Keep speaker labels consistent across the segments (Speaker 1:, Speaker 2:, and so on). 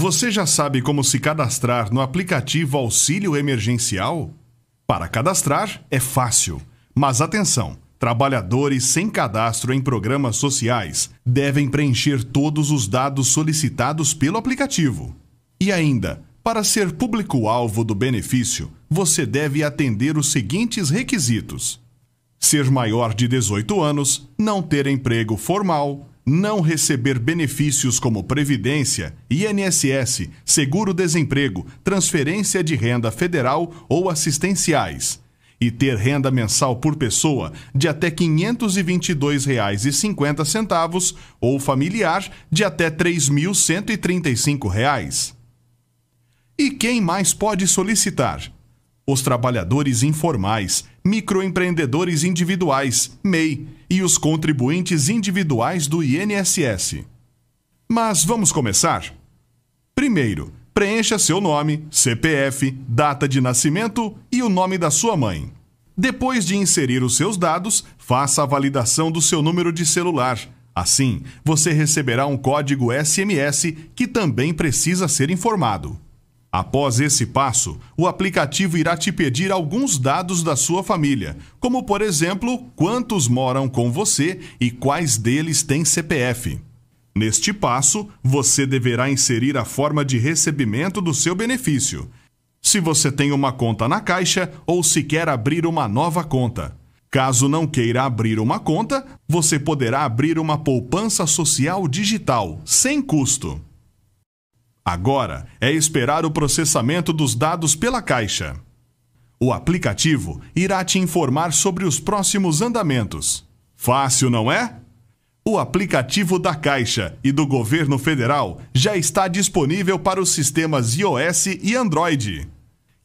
Speaker 1: Você já sabe como se cadastrar no aplicativo Auxílio Emergencial? Para cadastrar é fácil, mas atenção! Trabalhadores sem cadastro em programas sociais devem preencher todos os dados solicitados pelo aplicativo. E ainda, para ser público-alvo do benefício, você deve atender os seguintes requisitos: ser maior de 18 anos, não ter emprego formal, não receber benefícios como previdência, INSS, seguro-desemprego, transferência de renda federal ou assistenciais e ter renda mensal por pessoa de até R$ 522,50 ou familiar de até R$ 3.135. E quem mais pode solicitar? os trabalhadores informais, microempreendedores individuais, MEI, e os contribuintes individuais do INSS. Mas vamos começar? Primeiro, preencha seu nome, CPF, data de nascimento e o nome da sua mãe. Depois de inserir os seus dados, faça a validação do seu número de celular. Assim, você receberá um código SMS que também precisa ser informado. Após esse passo, o aplicativo irá te pedir alguns dados da sua família, como por exemplo, quantos moram com você e quais deles têm CPF. Neste passo, você deverá inserir a forma de recebimento do seu benefício, se você tem uma conta na Caixa ou se quer abrir uma nova conta. Caso não queira abrir uma conta, você poderá abrir uma poupança social digital, sem custo. Agora é esperar o processamento dos dados pela Caixa. O aplicativo irá te informar sobre os próximos andamentos. Fácil, não é? O aplicativo da Caixa e do Governo Federal já está disponível para os sistemas iOS e Android.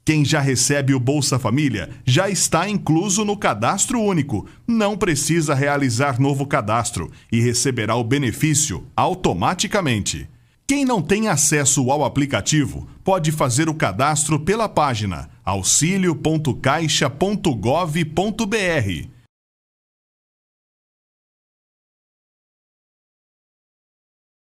Speaker 1: Quem já recebe o Bolsa Família já está incluso no cadastro único, não precisa realizar novo cadastro e receberá o benefício automaticamente. Quem não tem acesso ao aplicativo pode fazer o cadastro pela página auxilio.caixa.gov.br